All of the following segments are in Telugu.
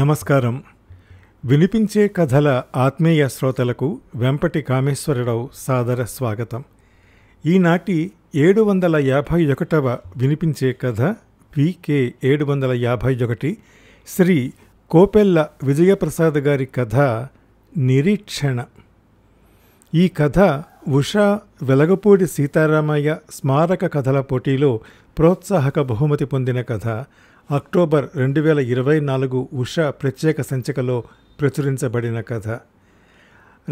నమస్కారం వినిపించే కథల ఆత్మీయ శ్రోతలకు వెంపటి కామేశ్వరరావు సాదర స్వాగతం ఈనాటి ఏడు వందల యాభై ఒకటవ వినిపించే కథ వికే ఏడు వందల యాభై ఒకటి శ్రీ కోపెల్ల విజయప్రసాద్ గారి కథ నిరీక్షణ ఈ కథ ఉషా వెలగపూడి సీతారామయ్య స్మారక కథల పోటీలో ప్రోత్సాహక బహుమతి పొందిన కథ అక్టోబర్ రెండు వేల ఇరవై నాలుగు ఉషా ప్రత్యేక సంచికలో ప్రచురించబడిన కథ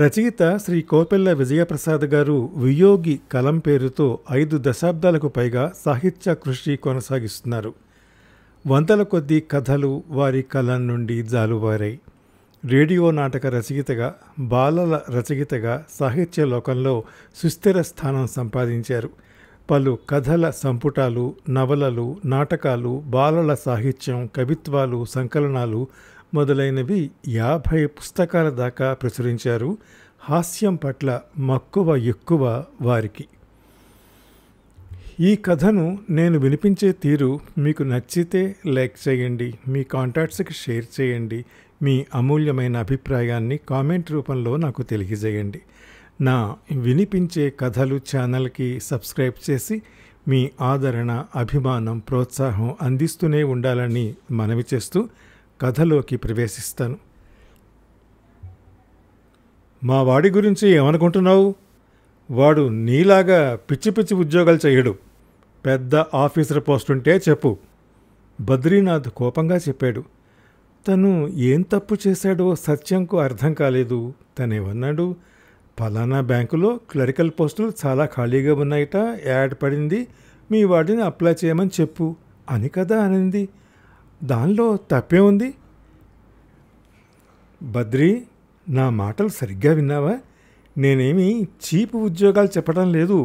రచయిత శ్రీ కోపెల్ల విజయప్రసాద్ గారు వియోగి కలం పేరుతో ఐదు దశాబ్దాలకు పైగా సాహిత్య కృషి కొనసాగిస్తున్నారు వందల కొద్దీ కథలు వారి కలం నుండి జాలువారాయి రేడియో నాటక రచయితగా బాలల రచయితగా సాహిత్య లోకంలో సుస్థిర స్థానం సంపాదించారు పలు కథల సంపుటాలు నవలలు నాటకాలు బాలల సాహిత్యం కవిత్వాలు సంకలనాలు మొదలైనవి యాభై పుస్తకాల దాకా ప్రచురించారు హాస్యం పట్ల మక్కువ ఎక్కువ వారికి ఈ కథను నేను వినిపించే తీరు మీకు నచ్చితే లైక్ చేయండి మీ కాంటాక్ట్స్కి షేర్ చేయండి మీ అమూల్యమైన అభిప్రాయాన్ని కామెంట్ రూపంలో నాకు తెలియజేయండి నా వినిపించే కథలు ఛానల్కి సబ్స్క్రైబ్ చేసి మీ ఆదరణ అభిమానం ప్రోత్సాహం అందిస్తూనే ఉండాలని మనవి చేస్తూ కథలోకి ప్రవేశిస్తాను మా వాడి గురించి ఏమనుకుంటున్నావు వాడు నీలాగా పిచ్చి పిచ్చి ఉద్యోగాలు చేయడు పెద్ద ఆఫీసర్ పోస్ట్ ఉంటే చెప్పు బద్రీనాథ్ కోపంగా చెప్పాడు తను ఏం తప్పు చేశాడో సత్యంకు అర్థం కాలేదు తనేమన్నాడు ఫలానా బ్యాంకులో క్లరికల్ పోస్టులు చాలా ఖాళీగా ఉన్నాయట యాడ్ పడింది మీ వాటిని అప్లై చేయమని చెప్పు అని కదా అనింది దానిలో తప్పే ఉంది బద్రి నా మాటలు సరిగ్గా విన్నావా నేనేమి చీపు ఉద్యోగాలు చెప్పడం లేదు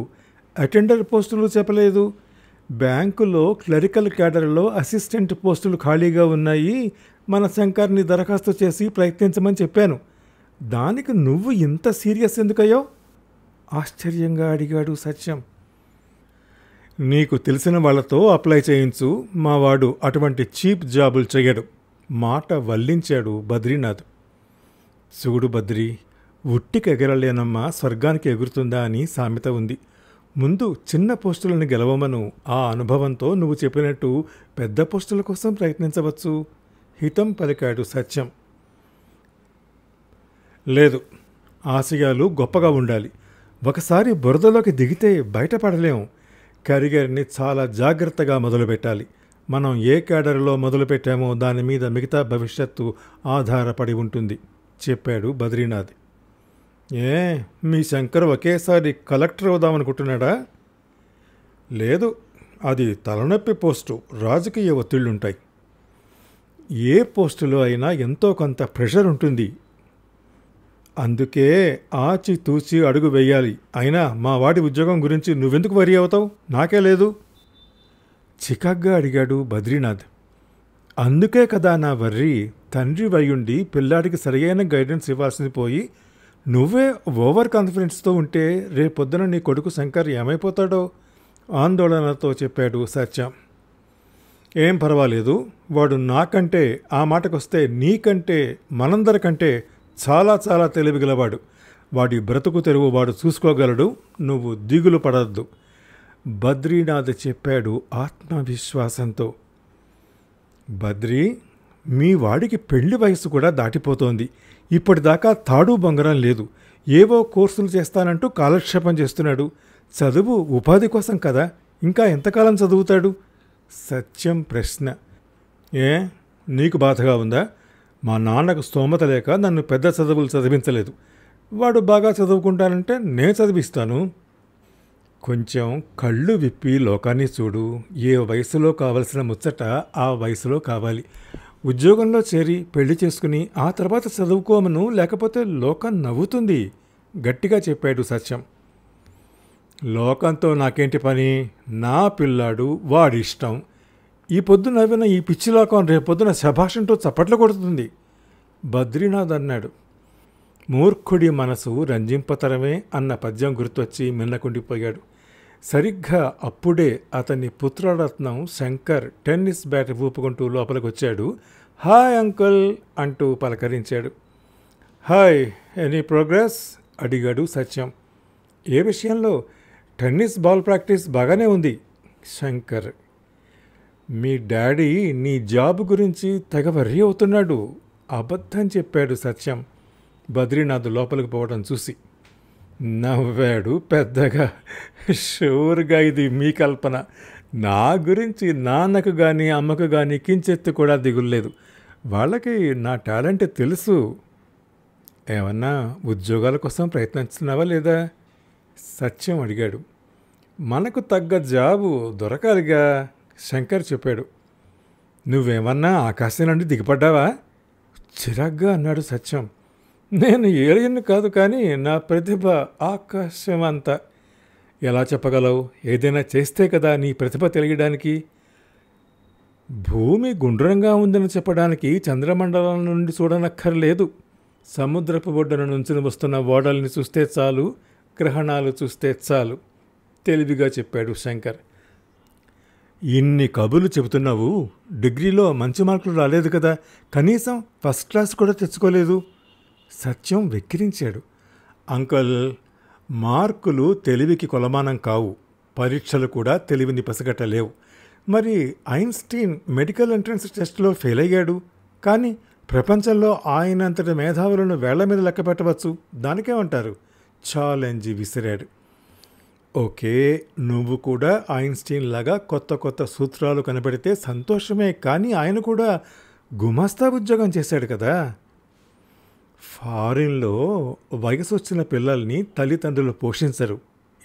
అటెండర్ పోస్టులు చెప్పలేదు బ్యాంకులో క్లరికల్ క్యాడర్లో అసిస్టెంట్ పోస్టులు ఖాళీగా ఉన్నాయి మన శంకర్ని దరఖాస్తు చేసి ప్రయత్నించమని చెప్పాను దానికి నువ్వు ఇంత సీరియస్ ఎందుకయ్యో ఆశ్చర్యంగా అడిగాడు సత్యం నీకు తెలిసిన వాళ్ళతో అప్లై చేయించు మావాడు అటువంటి చీప్ జాబులు చేయడు మాట వల్లించాడు బద్రీనాథ్ శివుడు బద్రి ఉట్టికి ఎగరలేనమ్మా స్వర్గానికి ఎగురుతుందా అని సామెత ఉంది ముందు చిన్న పోస్టులను గెలవమను ఆ అనుభవంతో నువ్వు చెప్పినట్టు పెద్ద పోస్టుల కోసం ప్రయత్నించవచ్చు హితం పలికాడు సత్యం లేదు ఆశయాలు గొప్పగా ఉండాలి ఒకసారి బురదలోకి దిగితే బయటపడలేం కరిగర్ని చాలా జాగ్రత్తగా మొదలుపెట్టాలి మనం ఏ క్యాడర్లో మొదలుపెట్టామో దాని మీద మిగతా భవిష్యత్తు ఆధారపడి ఉంటుంది చెప్పాడు బద్రీనాథ్ ఏ మీ శంకర్ ఒకేసారి కలెక్టర్ అవుదామనుకుంటున్నాడా లేదు అది తలనొప్పి పోస్టు రాజకీయ ఒత్తిళ్ళుంటాయి ఏ పోస్టులో అయినా ఎంతో కొంత ప్రెషర్ ఉంటుంది అందుకే ఆచి తూచి అడుగు వేయాలి అయినా మా వాటి ఉద్యోగం గురించి నువ్వెందుకు వరి అవుతావు నాకే లేదు చికాగ్గా అడిగాడు బద్రీనాథ్ అందుకే కదా నా వర్రి తండ్రి వయ్యుండి పిల్లాడికి సరియైన గైడెన్స్ ఇవ్వాల్సింది పోయి నువ్వే ఓవర్ కాన్ఫిడెన్స్తో ఉంటే రేపొద్దున నీ కొడుకు శంకర్ ఏమైపోతాడో ఆందోళనతో చెప్పాడు సత్యం ఏం పర్వాలేదు వాడు నాకంటే ఆ మాటకొస్తే నీకంటే మనందరికంటే చాలా చాలా తెలివిగలవాడు వాడి బ్రతుకు తెరువు వాడు చూసుకోగలడు నువ్వు దిగులు పడద్దు బద్రీనాథ్ చెప్పాడు ఆత్మవిశ్వాసంతో బద్రీ మీ వాడికి పెళ్లి వయసు కూడా దాటిపోతోంది ఇప్పటిదాకా తాడు బొంగరం లేదు ఏవో కోర్సులు చేస్తానంటూ కాలక్షేపం చేస్తున్నాడు చదువు ఉపాధి కోసం కదా ఇంకా ఎంతకాలం చదువుతాడు సత్యం ప్రశ్న ఏ నీకు బాధగా ఉందా మా నాన్నకు స్తోమత లేక నన్ను పెద్ద చదువులు చదివించలేదు వాడు బాగా చదువుకుంటానంటే నేను చదివిస్తాను కొంచెం కళ్ళు విప్పి లోకాన్ని చూడు ఏ వయసులో కావలసిన ముచ్చట ఆ వయసులో కావాలి ఉద్యోగంలో చేరి పెళ్లి చేసుకుని ఆ తర్వాత చదువుకోమను లేకపోతే లోకం నవ్వుతుంది గట్టిగా చెప్పాడు సత్యం లోకంతో నాకేంటి పని నా పిల్లాడు వాడిష్టం ఈ పొద్దు నవ్విన ఈ పిచ్చిలోకం రేపొద్దున శభాషంటూ చప్పట్లు కొడుతుంది బద్రీనాథ్ అన్నాడు మూర్ఖుడి మనసు రంజింపతరమే అన్న పద్యం గుర్తొచ్చి మిన్నకుండిపోయాడు సరిగ్గా అప్పుడే అతని పుత్రరత్నం శంకర్ టెన్నిస్ బ్యాట్ ఊపుకుంటూ లోపలికొచ్చాడు హాయ్ అంకుల్ అంటూ పలకరించాడు హాయ్ ఎనీ ప్రోగ్రెస్ అడిగాడు సత్యం ఏ విషయంలో టెన్నిస్ బాల్ ప్రాక్టీస్ బాగానే ఉంది శంకర్ మీ డాడీ నీ జాబ్ గురించి తెగ వర్రీ అవుతున్నాడు అబద్ధం చెప్పాడు సత్యం బద్రీనాథ్ లోపలికి పోవడం చూసి నవ్వాడు పెద్దగా షూర్గా ఇది మీ కల్పన నా గురించి నాన్నకు కానీ అమ్మకు కానీ కించెత్తు కూడా దిగుల్లేదు వాళ్ళకి నా టాలెంట్ తెలుసు ఏమన్నా ఉద్యోగాల కోసం ప్రయత్నిస్తున్నావా లేదా సత్యం అడిగాడు మనకు తగ్గ జాబు దొరకాలిగా శంకర్ చెప్పాడు నువ్వేమన్నా ఆకాశం నుండి దిగిపడ్డావా చిరాగ్గా అన్నాడు సత్యం నేను ఏలియన్ కాదు కానీ నా ప్రతిభ ఆకాశం అంత ఎలా చెప్పగలవు ఏదైనా చేస్తే కదా నీ ప్రతిభ తెలియడానికి భూమి గుండ్రంగా ఉందని చెప్పడానికి చంద్రమండలం నుండి చూడనక్కర్లేదు సముద్రపు ఒడ్డున నుంచి వస్తున్న ఓడల్ని చూస్తే చాలు గ్రహణాలు చూస్తే చాలు తెలివిగా చెప్పాడు శంకర్ ఇన్ని కబులు చెబుతున్నావు డిగ్రీలో మంచి మార్కులు రాలేదు కదా కనీసం ఫస్ట్ క్లాస్ కూడా తెచ్చుకోలేదు సత్యం వెక్కిరించాడు అంకల్ మార్కులు తెలివికి కొలమానం కావు పరీక్షలు కూడా తెలివిని పసిగట్టలేవు మరి ఐన్స్టీన్ మెడికల్ ఎంట్రన్స్ టెస్ట్లో ఫెయిల్ అయ్యాడు కానీ ప్రపంచంలో ఆయనంతటి మేధావులను వేళ్ల మీద లెక్క పెట్టవచ్చు దానికేమంటారు ఛాలెంజ్ విసిరాడు ఓకే నువ్వు కూడా ఐన్స్టీన్ లాగా కొత్త కొత్త సూత్రాలు కనబడితే సంతోషమే కానీ ఆయన కూడా గుమాస్తా ఉద్యోగం చేశాడు కదా ఫారిన్లో వయసు వచ్చిన పిల్లల్ని తల్లిదండ్రులు పోషించరు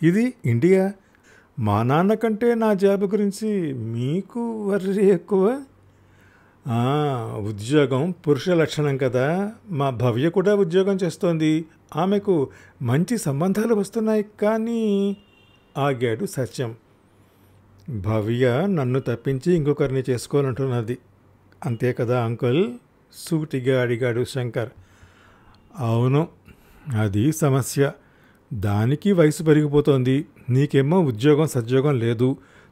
ఇది ఇండియా మా నాన్న కంటే నా జాబ్ గురించి మీకు వర్రీ ఎక్కువ ఉద్యోగం పురుష లక్షణం కదా మా భవ్య కూడా ఉద్యోగం చేస్తోంది ఆమెకు మంచి సంబంధాలు వస్తున్నాయి కానీ ఆగాడు సత్యం భవ్య నన్ను తప్పించి ఇంకొకరిని చేసుకోనంటున్నది అంతే కదా అంకుల్ సూటిగా అడిగాడు శంకర్ అవును అది సమస్య దానికి వయసు పెరిగిపోతోంది నీకేమో ఉద్యోగం సద్యోగం లేదు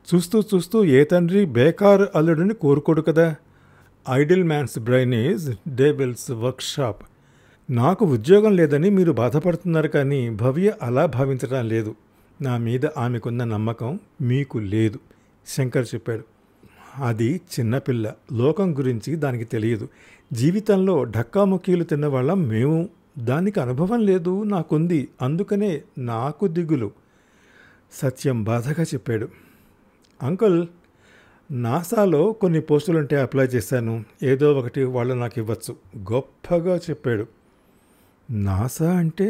చూస్తూ చూస్తూ ఏ తండ్రి బేకార్ అల్లుడిని కోరుకోడు కదా idle man's brain is devil's workshop నాకు ఉద్యోగం లేదని మీరు బాధపడుతున్నారు కానీ భవ్య అలా భావించడం లేదు నా మీద ఆమెకున్న నమ్మకం మీకు లేదు శంకర్ చెప్పాడు అది చిన్నపిల్ల లోకం గురించి దానికి తెలియదు జీవితంలో ఢక్కాముక్కీలు తిన్నవాళ్ళం మేము దానికి అనుభవం లేదు నాకుంది అందుకనే నాకు దిగులు సత్యం బాధగా చెప్పాడు అంకుల్ నాసాలో కొన్ని పోస్టులుంటే అప్లై చేశాను ఏదో ఒకటి వాళ్ళు నాకు ఇవ్వచ్చు గొప్పగా చెప్పాడు నాసా అంటే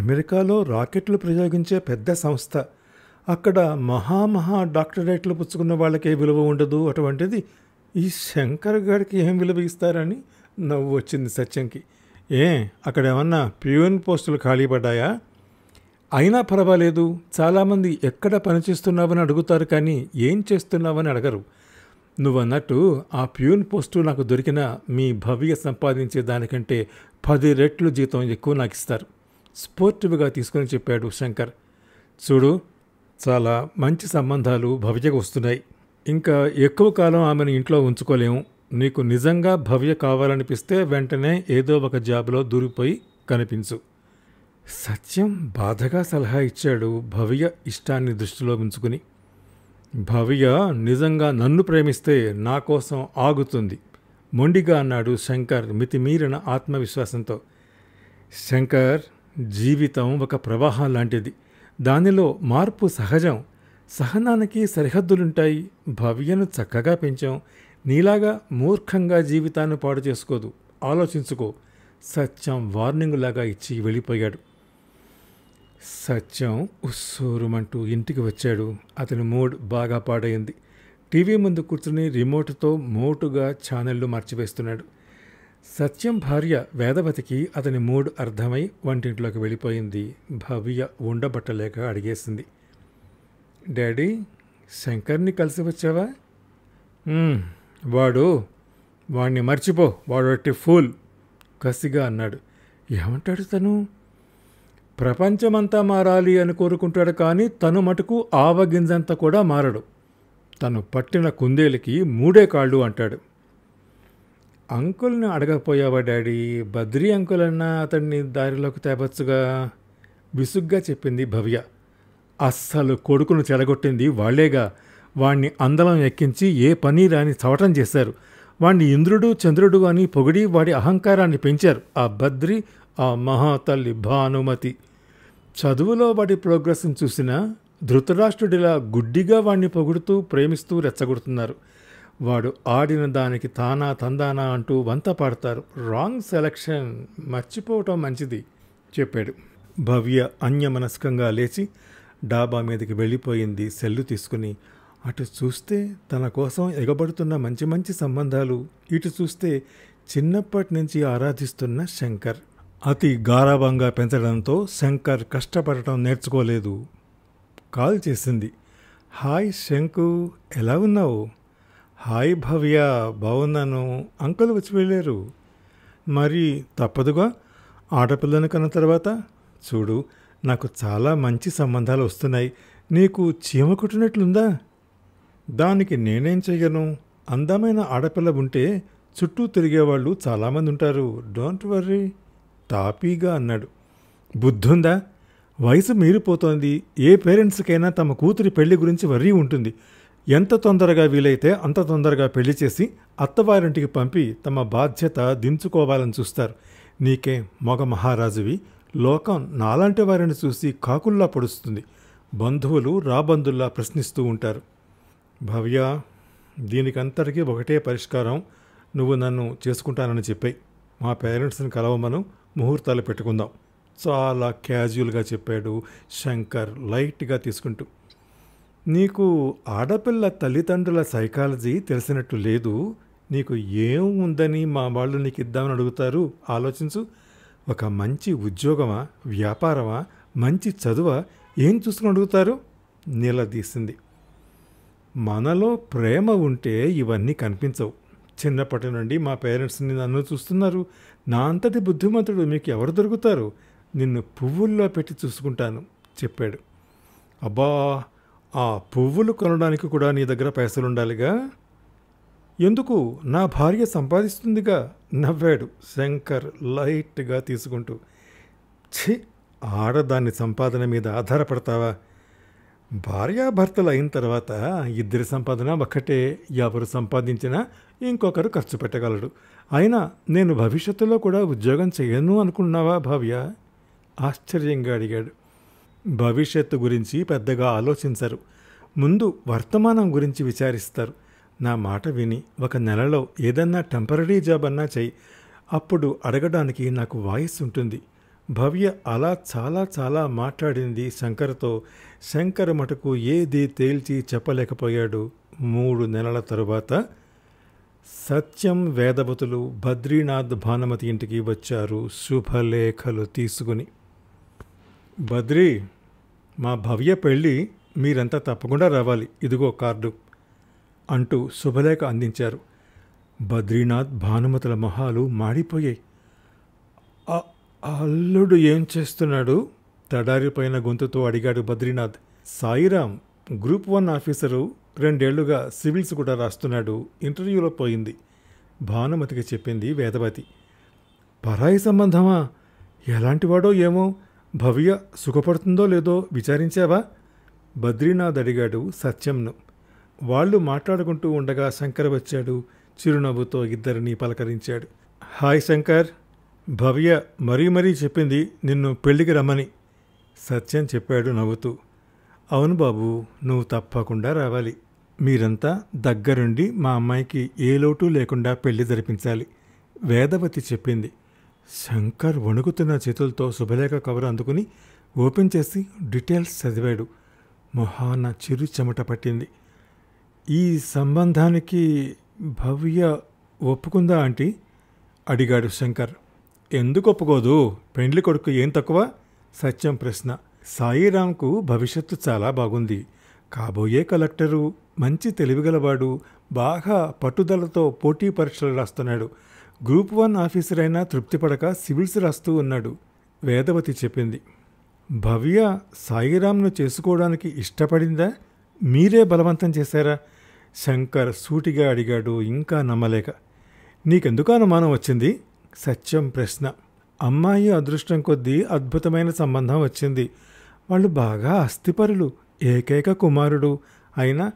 అమెరికాలో రాకెట్లు ప్రయోగించే పెద్ద సంస్థ అక్కడ మహామహా డాక్టరేట్లు పుచ్చుకున్న వాళ్ళకే విలువ ఉండదు అటువంటిది ఈ శంకర్ గారికి ఏం విలువ ఇస్తారని నవ్వు వచ్చింది సత్యంకి ఏ అక్కడ ఏమన్నా ప్యూఎన్ పోస్టులు ఖాళీ పడ్డాయా అయినా పర్వాలేదు చాలామంది ఎక్కడ పనిచేస్తున్నావని అడుగుతారు కానీ ఏం చేస్తున్నావని అడగరు నువ్వన్నట్టు ఆ ప్యూన్ పోస్టు నాకు దొరికిన మీ భవ్య సంపాదించే దానికంటే పది రెట్లు జీతం ఎక్కువ నాకు ఇస్తారు స్పోర్టివ్గా తీసుకుని చెప్పాడు శంకర్ చూడు చాలా మంచి సంబంధాలు భవ్యకు వస్తున్నాయి ఇంకా ఎక్కువ కాలం ఆమెను ఇంట్లో ఉంచుకోలేము నీకు నిజంగా భవ్య కావాలనిపిస్తే వెంటనే ఏదో ఒక జాబ్లో దూరిపోయి కనిపించు సత్యం బాధగా సలహా ఇచ్చాడు భవ్య ఇష్టాన్ని దృష్టిలో ఉంచుకుని భవ్య నిజంగా నన్ను ప్రేమిస్తే నా కోసం ఆగుతుంది మొండిగా అన్నాడు శంకర్ మితిమీరిన ఆత్మవిశ్వాసంతో శంకర్ జీవితం ఒక ప్రవాహం లాంటిది దానిలో మార్పు సహజం సహనానికి సరిహద్దులుంటాయి భవ్యను చక్కగా పెంచాం నీలాగా మూర్ఖంగా జీవితాన్ని పాడు చేసుకోదు ఆలోచించుకో సత్యం వార్నింగ్ లాగా ఇచ్చి వెళ్ళిపోయాడు సత్యం ఉస్సూరుమంటూ ఇంటికి వచ్చాడు అతని మూడ్ బాగా పాడైంది టీవీ ముందు కూర్చుని రిమోట్తో మోటుగా ఛానళ్ళు మార్చివేస్తున్నాడు సత్యం భార్య వేదవతికి అతని మూడు అర్థమై వంటింట్లోకి వెళ్ళిపోయింది భవ్య ఉండబట్టలేక అడిగేసింది డాడీ శంకర్ని కలిసి వచ్చావా వాడు వాణ్ణి మర్చిపో వాడు అట్టి ఫూల్ కసిగా అన్నాడు ఏమంటాడు తను ప్రపంచమంతా మారాలి అని కోరుకుంటాడు కానీ తను మటుకు ఆవగింజంతా కూడా మారడు తను పట్టిన కుందేలికి మూడే కాళ్ళు అంటాడు అంకుల్ని అడగకపోయావా డాడీ బద్రి అంకుల్ అన్న అతన్ని దారిలోకి తేపచ్చుగా విసుగ్గా చెప్పింది భవ్య అస్సలు కొడుకును చెడగొట్టింది వాళ్లేగా వాణ్ణి అందలం ఎక్కించి ఏ పని రాని చవటం చేశారు వాణ్ణి ఇంద్రుడు చంద్రుడు అని పొగిడి వాడి అహంకారాన్ని పెంచారు ఆ బద్రి ఆ మహాతల్లి భానుమతి చదువులో వాడి ప్రోగ్రెస్ని చూసిన ధృతరాష్ట్రుడిలా గుడ్డిగా వాణ్ణి పొగుడుతూ ప్రేమిస్తూ రెచ్చగొడుతున్నారు వాడు ఆడిన దానికి తానా తందానా అంటూ వంత పాడతారు రాంగ్ సెలక్షన్ మర్చిపోవటం మంచిది చెప్పాడు భవ్య అన్యమనస్కంగా లేచి డాబా మీదకి వెళ్ళిపోయింది సెల్లు తీసుకుని అటు చూస్తే తన కోసం ఎగబడుతున్న మంచి మంచి సంబంధాలు ఇటు చూస్తే చిన్నప్పటి నుంచి ఆరాధిస్తున్న శంకర్ అతి గారాభంగా పెంచడంతో శంకర్ కష్టపడటం నేర్చుకోలేదు కాల్ చేసింది హాయ్ శంకు ఎలా ఉన్నావు హాయ్ భవ్య బాగున్నాను అంకుల్ వచ్చి వెళ్ళారు మరి తప్పదుగా ఆడపిల్లను కన్న తర్వాత చూడు నాకు చాలా మంచి సంబంధాలు వస్తున్నాయి నీకు చీమ కుట్టినట్లుందా దానికి నేనేం చేయను అందమైన ఆడపిల్ల ఉంటే చుట్టూ తిరిగేవాళ్ళు చాలామంది ఉంటారు డోంట్ వర్రీ టాపీగా అన్నాడు బుద్ధుందా వయసు మీరిపోతోంది ఏ పేరెంట్స్కైనా తమ కూతురి పెళ్లి గురించి వర్రీ ఉంటుంది ఎంత తొందరగా వీలైతే అంత తొందరగా పెళ్లి చేసి అత్తవారింటికి పంపి తమ బాధ్యత దించుకోవాలని చూస్తారు నీకే మగ మహారాజువి లోకం నాలాంటి వారిని చూసి కాకుల్లా పొడుస్తుంది బంధువులు రాబంధుల్లా ప్రశ్నిస్తూ ఉంటారు భవ్య దీనికంతటికీ ఒకటే పరిష్కారం నువ్వు నన్ను చేసుకుంటానని చెప్పాయి మా పేరెంట్స్ని కలవమను ముహూర్తాలు పెట్టుకుందాం చాలా క్యాజువల్గా చెప్పాడు శంకర్ లైట్గా తీసుకుంటూ నీకు ఆడపిల్ల తల్లిదండ్రుల సైకాలజీ తెలిసినట్టు లేదు నీకు ఏం ఉందని మా వాళ్ళు నీకు ఇద్దామని అడుగుతారు ఆలోచించు ఒక మంచి ఉద్యోగమా వ్యాపారమా మంచి చదువ ఏం చూసుకుని అడుగుతారు నిలదీసింది మనలో ప్రేమ ఉంటే ఇవన్నీ కనిపించవు చిన్నప్పటి నుండి మా పేరెంట్స్ని నన్ను చూస్తున్నారు నా అంతటి బుద్ధిమంతుడు మీకు ఎవరు దొరుకుతారు నిన్ను పువ్వుల్లో పెట్టి చూసుకుంటాను చెప్పాడు అబ్బా ఆ పువ్వులు కొనడానికి కూడా నీ దగ్గర పైసలుండాలిగా ఎందుకు నా భార్య సంపాదిస్తుందిగా నవ్వాడు శంకర్ లైట్గా తీసుకుంటూ ఛీ ఆడదాన్ని సంపాదన మీద ఆధారపడతావా భార్యాభర్తలు అయిన తర్వాత ఇద్దరి సంపాదన ఒక్కటే ఎవరు సంపాదించినా ఇంకొకరు ఖర్చు పెట్టగలడు అయినా నేను భవిష్యత్తులో కూడా ఉద్యోగం చేయను అనుకున్నావా భావ్య ఆశ్చర్యంగా అడిగాడు భవిష్యత్తు గురించి పెద్దగా ఆలోచించరు ముందు వర్తమానం గురించి విచారిస్తారు నా మాట విని ఒక నెలలో ఏదన్నా టెంపరీ జాబ్ అన్నా చేయి అప్పుడు అడగడానికి నాకు వాయిస్ ఉంటుంది భవ్య అలా చాలా చాలా మాట్లాడింది శంకర్తో శంకర్ మటుకు ఏది తేల్చి చెప్పలేకపోయాడు మూడు నెలల తరువాత సత్యం వేదవతులు బద్రీనాథ్ భానుమతి ఇంటికి వచ్చారు శుభలేఖలు తీసుకుని బద్రి మా భవ్య పెళ్ళి మీరంతా తప్పకుండా రావాలి ఇదిగో కార్డు అంటూ శుభలేఖ అందించారు బద్రీనాథ్ భానుమతుల మొహాలు మాడిపోయాయి అల్లుడు ఏం చేస్తున్నాడు తడారిపోయిన గొంతుతో అడిగాడు Badrinath Sairam group one officer రెండేళ్లుగా సివిల్స్ కూడా రాస్తున్నాడు ఇంటర్వ్యూలో పోయింది భానుమతికి చెప్పింది వేదవతి పరాయి సంబంధమా ఎలాంటివాడో ఏమో భవ్య సుఖపడుతుందో లేదో విచారించావా బద్రీనాథ్ అడిగాడు సత్యంను వాళ్ళు మాట్లాడుకుంటూ ఉండగా శంకర్ వచ్చాడు చిరునవ్వుతో ఇద్దరిని పలకరించాడు హాయ్ శంకర్ భవ్య మరీ మరీ చెప్పింది నిన్ను పెళ్లికి రమ్మని సత్యం చెప్పాడు నవ్వుతూ అవును బాబు నువ్వు తప్పకుండా రావాలి మీరంతా దగ్గరుండి మా అమ్మాయికి ఏ లోటు లేకుండా పెళ్లి జరిపించాలి వేదవతి చెప్పింది శంకర్ వణుకుతున్న చేతులతో శుభలేఖ కవర్ అందుకుని ఓపెన్ చేసి డీటెయిల్స్ చదివాడు మొహాన చిరు చెమట పట్టింది ఈ సంబంధానికి భవ్య ఒప్పుకుందా ఆంటీ అడిగాడు శంకర్ ఎందుకు ఒప్పుకోదు పెండ్లి కొడుకు ఏం తక్కువ సత్యం ప్రశ్న సాయిరాంకు భవిష్యత్తు చాలా బాగుంది కాబోయే కలెక్టరు మంచి తెలివిగలవాడు బాగా పట్టుదలతో పోటీ పరీక్షలు రాస్తున్నాడు గ్రూప్ వన్ ఆఫీసర్ అయినా తృప్తిపడక సివిల్స్ రాస్తూ ఉన్నాడు వేదవతి చెప్పింది భవ్య సాయిరామ్ను చేసుకోవడానికి ఇష్టపడిందా మీరే బలవంతం చేశారా శంకర్ సూటిగా అడిగాడు ఇంకా నమ్మలేక నీకెందుకు అనుమానం వచ్చింది సత్యం ప్రశ్న అమ్మాయి అదృష్టం కొద్దీ అద్భుతమైన సంబంధం వచ్చింది వాళ్ళు బాగా అస్థిపరులు ఏకైక కుమారుడు అయినా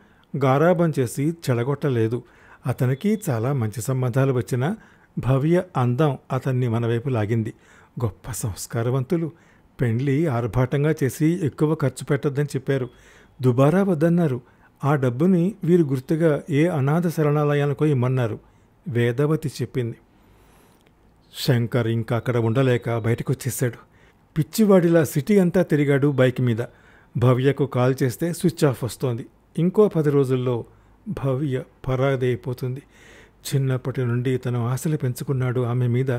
గారాభం చేసి చెడగొట్టలేదు అతనికి చాలా మంచి సంబంధాలు వచ్చినా భవ్య అందం అతన్ని మనవైపు లాగింది గొప్ప సంస్కారవంతులు పెండ్లి ఆర్భాటంగా చేసి ఎక్కువ ఖర్చు పెట్టద్దని చెప్పారు దుబారా వద్దన్నారు ఆ డబ్బుని వీరు గుర్తుగా ఏ అనాథ శరణాలయాలకు ఇమ్మన్నారు వేదవతి చెప్పింది శంకర్ ఇంకా అక్కడ ఉండలేక బయటకు వచ్చేసాడు పిచ్చివాడిలా సిటీ అంతా తిరిగాడు బైక్ మీద భవ్యకు కాల్ చేస్తే స్విచ్ ఆఫ్ వస్తోంది ఇంకో పది రోజుల్లో భవ్య పరాదైపోతుంది చిన్నప్పటి నుండి తను ఆశలు పెంచుకున్నాడు ఆమె మీద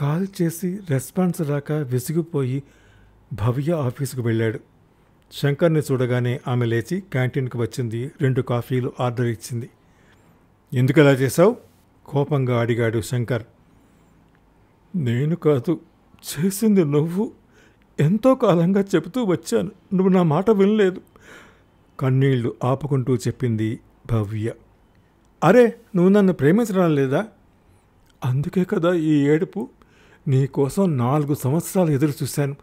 కాల్ చేసి రెస్పాన్స్ రాక విసిగిపోయి భవ్య ఆఫీసుకు వెళ్ళాడు శంకర్ని చూడగానే ఆమె లేచి క్యాంటీన్కి వచ్చింది రెండు కాఫీలు ఆర్డర్ ఇచ్చింది ఎందుకు అలా చేశావు కోపంగా అడిగాడు శంకర్ నేను కాదు చేసింది నువ్వు ఎంతో కాలంగా చెబుతూ వచ్చాను నువ్వు నా మాట వినలేదు కన్నీళ్లు ఆపుకుంటూ చెప్పింది భవ్య అరే నువ్వు నన్ను ప్రేమించడం లేదా అందుకే కదా ఈ ఏడుపు నీ కోసం నాలుగు సంవత్సరాలు ఎదురు చూశాను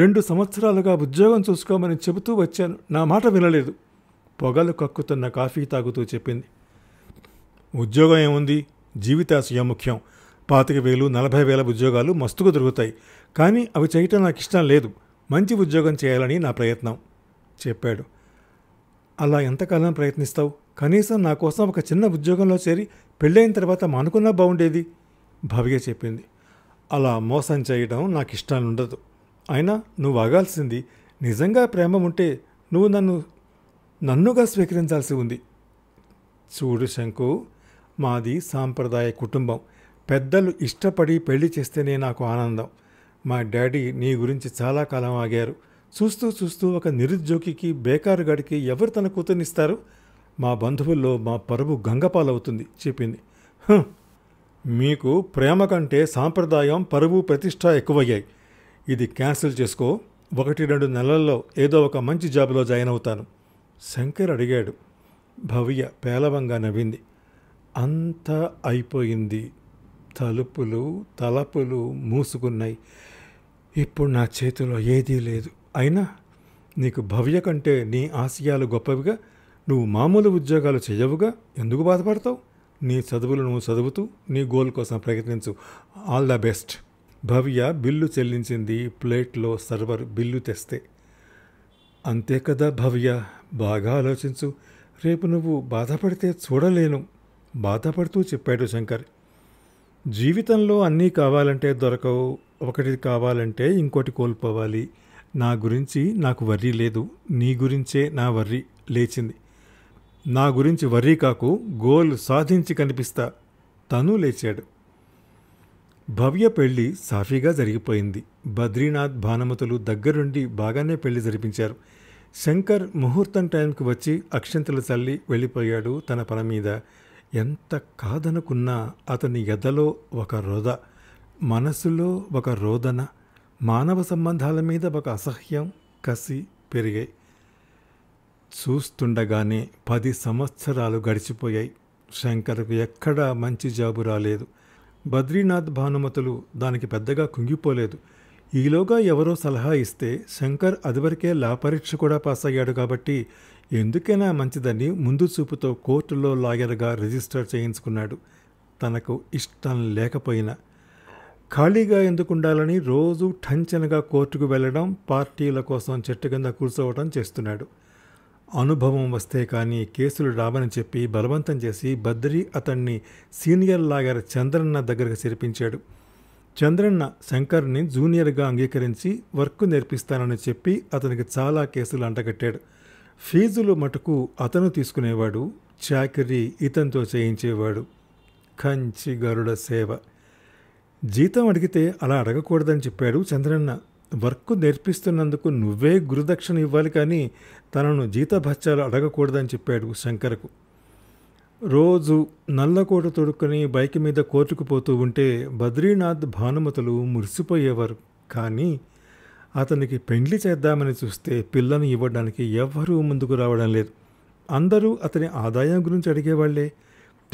రెండు సంవత్సరాలుగా ఉద్యోగం చూసుకోమని చెబుతూ వచ్చాను నా మాట వినలేదు పొగలు కక్కుతున్న కాఫీ తాగుతూ చెప్పింది ఉద్యోగం ఏముంది జీవితాశయం ముఖ్యం పాతిక వేలు నలభై వేల ఉద్యోగాలు మస్తుగా దొరుకుతాయి కానీ అవి చేయటం నాకు ఇష్టం లేదు మంచి ఉద్యోగం చేయాలని నా ప్రయత్నం చెప్పాడు అలా ఎంతకాలం ప్రయత్నిస్తావు కనీసం నా కోసం ఒక చిన్న ఉద్యోగంలో చేరి పెళ్ళైన తర్వాత అనుకున్నా బాగుండేది భవ్య చెప్పింది అలా మోసం చేయడం నాకు ఇష్టాలు ఉండదు అయినా నువ్వు ఆగాల్సింది నిజంగా ప్రేమ ఉంటే నువ్వు నన్ను నన్నుగా స్వీకరించాల్సి ఉంది చూడు శంకు మాది సాంప్రదాయ కుటుంబం పెద్దలు ఇష్టపడి పెళ్లి చేస్తేనే నాకు ఆనందం మా డాడీ నీ గురించి చాలా కాలం ఆగారు చూస్తూ చూస్తూ ఒక నిరుద్యోగికి బేకారు గడికి ఎవరు తన ఇస్తారు మా బంధువుల్లో మా పరువు గంగపాలవుతుంది చెప్పింది మీకు ప్రేమ కంటే సాంప్రదాయం పరువు ప్రతిష్ట ఎక్కువయ్యాయి ఇది క్యాన్సిల్ చేసుకో ఒకటి రెండు నెలల్లో ఏదో ఒక మంచి జాబులో జాయిన్ అవుతాను శంకర్ అడిగాడు భవ్య పేలవంగా నవ్వింది అంతా అయిపోయింది తలుపులు తలపులు మూసుకున్నాయి ఇప్పుడు నా చేతిలో ఏదీ లేదు అయినా నీకు భవ్య కంటే నీ ఆశయాలు గొప్పవిగా నువ్వు మామూలు ఉద్యోగాలు చేయవుగా ఎందుకు బాధపడతావు నీ చదువులు నువ్వు చదువుతూ నీ గోల్ కోసం ప్రయత్నించు all the best Bhavya bill చెల్లించింది ప్లేట్లో సర్వర్ బిల్లు తెస్తే అంతే కదా భవ్య బాగా ఆలోచించు రేపు నువ్వు బాధపడితే చూడలేను బాధపడుతూ చెప్పాడు శంకర్ జీవితంలో అన్నీ కావాలంటే దొరకవు ఒకటి కావాలంటే ఇంకోటి కోల్పోవాలి నా గురించి నాకు వర్రీ లేదు నీ గురించే నా వర్రీ లేచింది నా గురించి వర్రీ కాకు గోల్ సాధించి కనిపిస్తా తను లేచాడు భవ్య పెళ్లి సాఫీగా జరిగిపోయింది బద్రీనాథ్ భానుమతులు దగ్గరుండి బాగానే పెళ్లి జరిపించారు శంకర్ ముహూర్తం టైంకి వచ్చి అక్షంతలు చల్లి వెళ్ళిపోయాడు తన పని మీద ఎంత కాదనుకున్నా అతని ఎదలో ఒక రోద మనసులో ఒక రోదన మానవ సంబంధాల మీద ఒక అసహ్యం కసి పెరిగాయి చూస్తుండగానే పది సంవత్సరాలు గడిచిపోయాయి శంకర్కు ఎక్కడా మంచి జాబు రాలేదు బద్రీనాథ్ భానుమతులు దానికి పెద్దగా కుంగిపోలేదు ఈలోగా ఎవరో సలహా ఇస్తే శంకర్ అదివరకే లా పరీక్ష కూడా పాస్ అయ్యాడు కాబట్టి ఎందుకైనా మంచిదని ముందు చూపుతో కోర్టులో లాయర్గా రిజిస్టర్ చేయించుకున్నాడు తనకు ఇష్టం లేకపోయినా ఖాళీగా ఎందుకు ఉండాలని రోజు ఠంచనగా కోర్టుకు వెళ్ళడం పార్టీల కోసం చెట్టు కింద కూర్చోవడం చేస్తున్నాడు అనుభవం వస్తే కానీ కేసులు రావని చెప్పి బలవంతం చేసి బద్రి అతన్ని సీనియర్ లాగర్ చంద్రన్న దగ్గరకు చేర్పించాడు చంద్రన్న శంకర్ని జూనియర్గా అంగీకరించి వర్క్ నేర్పిస్తానని చెప్పి అతనికి చాలా కేసులు అంటగట్టాడు ఫీజులు మటుకు అతను తీసుకునేవాడు చాకరీ ఇతనితో చేయించేవాడు కంచి గరుడ సేవ జీతం అడిగితే అలా అడగకూడదని చెప్పాడు చంద్రన్న వర్క్ నేర్పిస్తున్నందుకు నువ్వే గురుదక్షిణ ఇవ్వాలి కానీ తనను జీతభత్యాలు అడగకూడదని చెప్పాడు శంకర్కు రోజు నల్లకోట తొడుక్కొని బైక్ మీద కోర్టుకుపోతూ ఉంటే బద్రీనాథ్ భానుమతులు మురిసిపోయేవారు కానీ అతనికి పెండ్లి చేద్దామని చూస్తే పిల్లను ఇవ్వడానికి ఎవ్వరూ ముందుకు రావడం లేదు అందరూ అతని ఆదాయం గురించి అడిగేవాళ్లే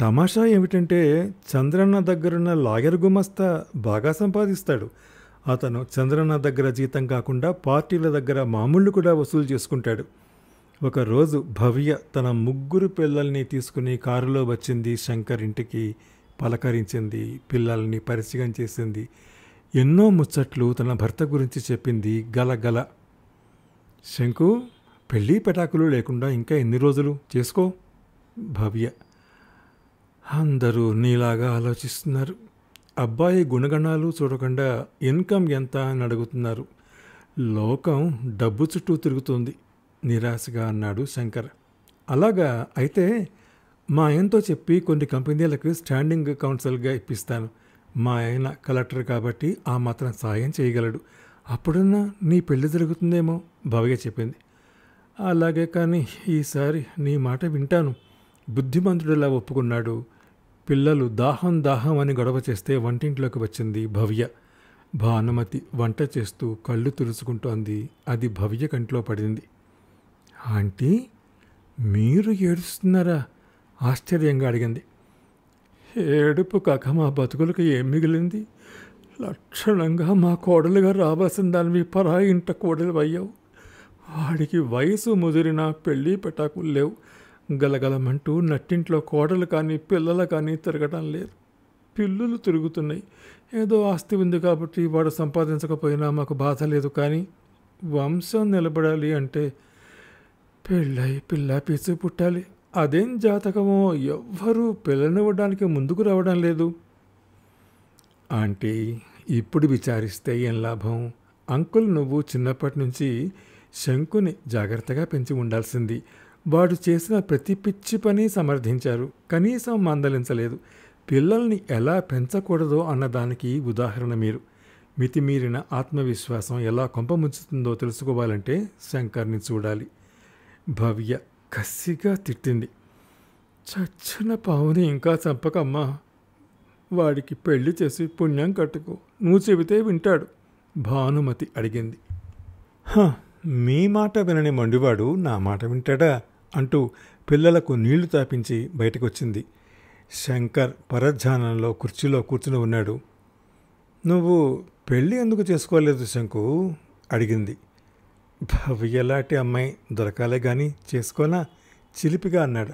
తమాషా ఏమిటంటే చంద్రన్న దగ్గరున్న లాయర్ గుమస్తా బాగా సంపాదిస్తాడు అతను చంద్రన్న దగ్గర జీతం కాకుండా పార్టీల దగ్గర మామూళ్ళు కూడా వసూలు చేసుకుంటాడు ఒకరోజు భవ్య తన ముగ్గురు పిల్లల్ని తీసుకుని కారులో వచ్చింది శంకర్ ఇంటికి పలకరించింది పిల్లల్ని పరిచయం చేసింది ఎన్నో ముచ్చట్లు తన భర్త గురించి చెప్పింది గలగల శంకు పెళ్ళి పటాకులు లేకుండా ఇంకా ఎన్ని రోజులు చేసుకో భవ్య అందరూ నీలాగా ఆలోచిస్తున్నారు అబ్బాయి గుణగణాలు చూడకుండా ఇన్కమ్ ఎంత అని అడుగుతున్నారు లోకం డబ్బు చుట్టూ తిరుగుతుంది నిరాశగా అన్నాడు శంకర్ అలాగా అయితే మా ఆయనతో చెప్పి కొన్ని కంపెనీలకు స్టాండింగ్ కౌన్సిల్గా ఇప్పిస్తాను మా ఆయన కలెక్టర్ కాబట్టి ఆ మాత్రం సాయం చేయగలడు అప్పుడున్నా నీ పెళ్లి జరుగుతుందేమో భవ్య చెప్పింది అలాగే కానీ ఈసారి నీ మాట వింటాను బుద్ధిమంతుడిలా ఒప్పుకున్నాడు పిల్లలు దాహం దాహం అని గొడవ చేస్తే వంటింట్లోకి వచ్చింది భవ్య భానుమతి వంట చేస్తూ కళ్ళు తులుచుకుంటోంది అది భవ్య కంట్లో పడింది ఆంటీ మీరు ఏడుస్తున్నారా ఆశ్చర్యంగా అడిగింది ఏడుపు కాక మా బతుకులకు ఏం మిగిలింది లక్షణంగా మా కోడలుగా రావాల్సిన దానివి పరా ఇంట కోడలు అయ్యావు వాడికి వయసు ముదిరినా పెళ్ళి పెటాకులు లేవు గలగలమంటూ నట్టింట్లో కోడలు కానీ పిల్లలు కానీ తిరగడం లేదు పిల్లులు తిరుగుతున్నాయి ఏదో ఆస్తి ఉంది కాబట్టి వాడు సంపాదించకపోయినా మాకు బాధ లేదు కానీ వంశం నిలబడాలి అంటే పెళ్ళై పిల్ల పీచు పుట్టాలి అదేం జాతకమో ఎవ్వరూ పిల్లనివ్వడానికి ముందుకు రావడం లేదు ఆంటీ ఇప్పుడు విచారిస్తే ఏం లాభం అంకుల్ నువ్వు చిన్నప్పటి నుంచి శంకుని జాగ్రత్తగా పెంచి ఉండాల్సింది వాడు చేసిన ప్రతి పిచ్చి పని సమర్థించారు కనీసం మందలించలేదు పిల్లల్ని ఎలా పెంచకూడదో అన్నదానికి ఉదాహరణ మీరు మితిమీరిన ఆత్మవిశ్వాసం ఎలా కొంపముంచుతుందో తెలుసుకోవాలంటే శంకర్ని చూడాలి భవ్య కసిగా తిట్టింది చచ్చిన పావుని ఇంకా చంపకమ్మా వాడికి పెళ్లి చేసి పుణ్యం కట్టుకో నువ్వు చెబితే వింటాడు భానుమతి అడిగింది మీ మాట వినని మండివాడు నా మాట వింటాడా అంటూ పిల్లలకు నీళ్లు తాపించి బయటకొచ్చింది శంకర్ పరధ్యానంలో కుర్చీలో కూర్చుని ఉన్నాడు నువ్వు పెళ్ళి ఎందుకు చేసుకోలేదు శంకు అడిగింది భవ్యలాంటి అమ్మాయి దొరకాలే కానీ చేసుకోనా చిలిపిగా అన్నాడు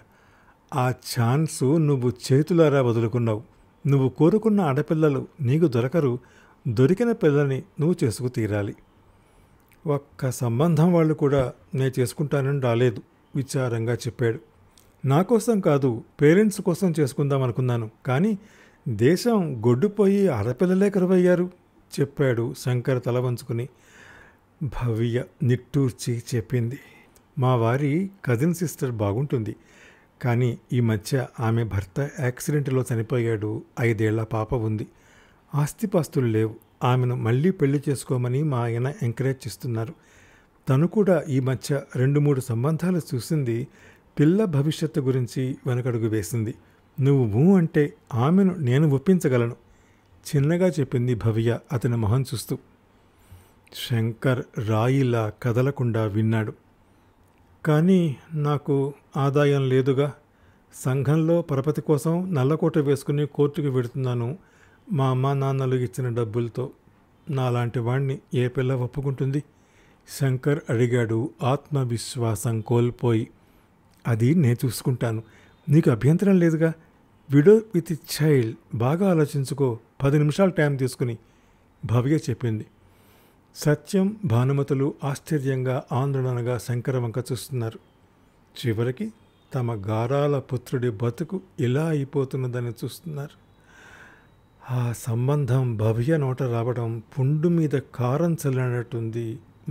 ఆ ఛాన్సు నువ్వు చేతులారా వదులుకున్నావు నువ్వు కోరుకున్న ఆడపిల్లలు నీకు దొరకరు దొరికిన పిల్లని నువ్వు చేసుకు తీరాలి ఒక్క సంబంధం వాళ్ళు కూడా నేను చేసుకుంటానని రాలేదు విచారంగా చెప్పాడు నా కోసం కాదు పేరెంట్స్ కోసం చేసుకుందాం అనుకున్నాను కానీ దేశం గొడ్డుపోయి ఆడపిల్లలే కరువయ్యారు చెప్పాడు శంకర్ తల వంచుకుని భవ్య నిట్టూర్చి చెప్పింది మా వారి కజిన్ సిస్టర్ బాగుంటుంది కానీ ఈ మధ్య ఆమె భర్త యాక్సిడెంట్లో చనిపోయాడు ఐదేళ్ల పాప ఉంది ఆస్తిపాస్తులు లేవు ఆమెను మళ్ళీ పెళ్లి చేసుకోమని మా ఆయన ఎంకరేజ్ చేస్తున్నారు తను కూడా ఈ మధ్య రెండు మూడు సంబంధాలు చూసింది పిల్ల భవిష్యత్తు గురించి వెనకడుగు వేసింది నువ్వు భూ అంటే ఆమెను నేను ఒప్పించగలను చిన్నగా చెప్పింది భవ్య అతని మొహం చూస్తూ శంకర్ రాయిలా కదలకుండా విన్నాడు కానీ నాకు ఆదాయం లేదుగా సంఘంలో పరపతి కోసం నల్లకోట వేసుకుని కోర్టుకు వెడుతున్నాను మా అమ్మ నాన్నలు ఇచ్చిన డబ్బులతో నాలాంటి వాణ్ణి ఏ పిల్ల ఒప్పుకుంటుంది శంకర్ అడిగాడు ఆత్మవిశ్వాసం కోల్పోయి అది నేను చూసుకుంటాను నీకు అభ్యంతరం లేదుగా విడో విత్ చైల్డ్ బాగా ఆలోచించుకో పది నిమిషాలు టైం తీసుకుని భవ్య చెప్పింది సత్యం భానుమతులు ఆశ్చర్యంగా ఆందోళనగా శంకర వంక చూస్తున్నారు చివరికి తమ గారాల పుత్రుడి బతుకు ఇలా అయిపోతున్నదని చూస్తున్నారు ఆ సంబంధం భవ్య నోట రావడం పుండు మీద కారం చల్లనట్టుంది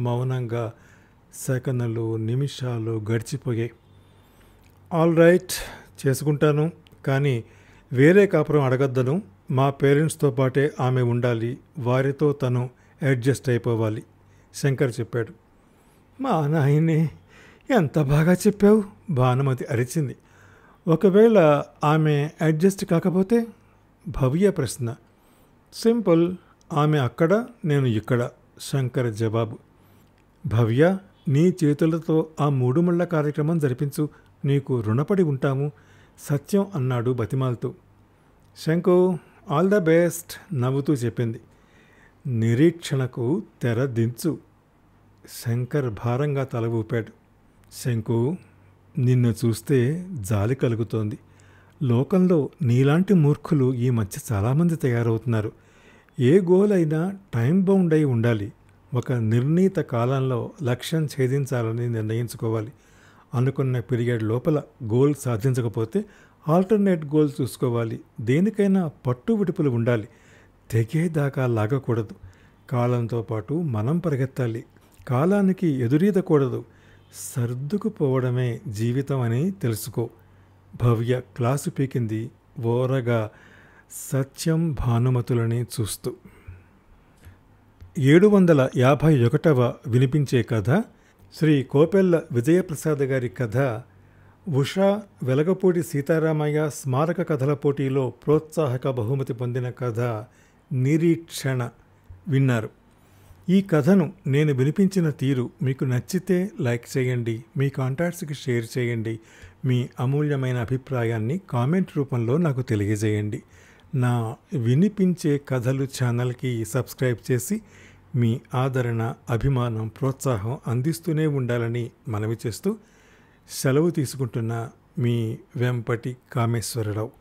మౌనంగా సెకన్లు నిమిషాలు గడిచిపోయాయి ఆల్ రైట్ చేసుకుంటాను కానీ వేరే కాపురం అడగద్దను మా పేరెంట్స్తో పాటే ఆమె ఉండాలి వారితో తను అడ్జస్ట్ అయిపోవాలి శంకర్ చెప్పాడు మా నాయనే ఎంత బాగా చెప్పావు భానుమతి అరిచింది ఒకవేళ ఆమె అడ్జస్ట్ కాకపోతే భవ్య ప్రశ్న సింపుల్ ఆమె అక్కడ నేను ఇక్కడ శంకర్ జవాబు భవ్య నీ చేతులతో ఆ మూడుమళ్ళ కార్యక్రమం జరిపించు నీకు రుణపడి ఉంటాము సత్యం అన్నాడు బతిమాల్తో శంకు ఆల్ ద బెస్ట్ నవ్వుతూ చెప్పింది నిరీక్షణకు తెర దించు శంకర్ భారంగా తల ఊపాడు శంకు నిన్ను చూస్తే జాలి కలుగుతోంది లోకంలో నీలాంటి మూర్ఖులు ఈ మధ్య చాలామంది తయారవుతున్నారు ఏ గోల్ అయినా టైం బౌండ్ అయి ఉండాలి ఒక నిర్ణీత కాలంలో లక్ష్యం ఛేదించాలని నిర్ణయించుకోవాలి అనుకున్న పీరియడ్ లోపల గోల్ సాధించకపోతే ఆల్టర్నేట్ గోల్ చూసుకోవాలి దేనికైనా పట్టు విడుపులు ఉండాలి తెగేదాకా లాగకూడదు కాలంతో పాటు మనం పరిగెత్తాలి కాలానికి ఎదురీదకూడదు సర్దుకుపోవడమే జీవితం అని తెలుసుకో భవ్య క్లాసు పీకింది ఓరగా సత్యం భానుమతులని చూస్తూ ఏడు వందల యాభై ఒకటవ వినిపించే కథ శ్రీ కోపెల్ల విజయప్రసాద్ గారి కథ ఉషా వెలగపూడి సీతారామయ్య స్మారక కథల పోటీలో ప్రోత్సాహక బహుమతి పొందిన కథ నిరీక్షణ విన్నారు ఈ కథను నేను వినిపించిన తీరు మీకు నచ్చితే లైక్ చేయండి మీ కాంటాక్ట్స్కి షేర్ చేయండి మీ అమూల్యమైన అభిప్రాయాన్ని కామెంట్ రూపంలో నాకు తెలియజేయండి నా వినిపించే కథలు ఛానల్కి సబ్స్క్రైబ్ చేసి మీ ఆదరణ అభిమానం ప్రోత్సాహం అందిస్తూనే ఉండాలని మనవి చేస్తూ సెలవు తీసుకుంటున్న మీ వెంపటి కామేశ్వరరావు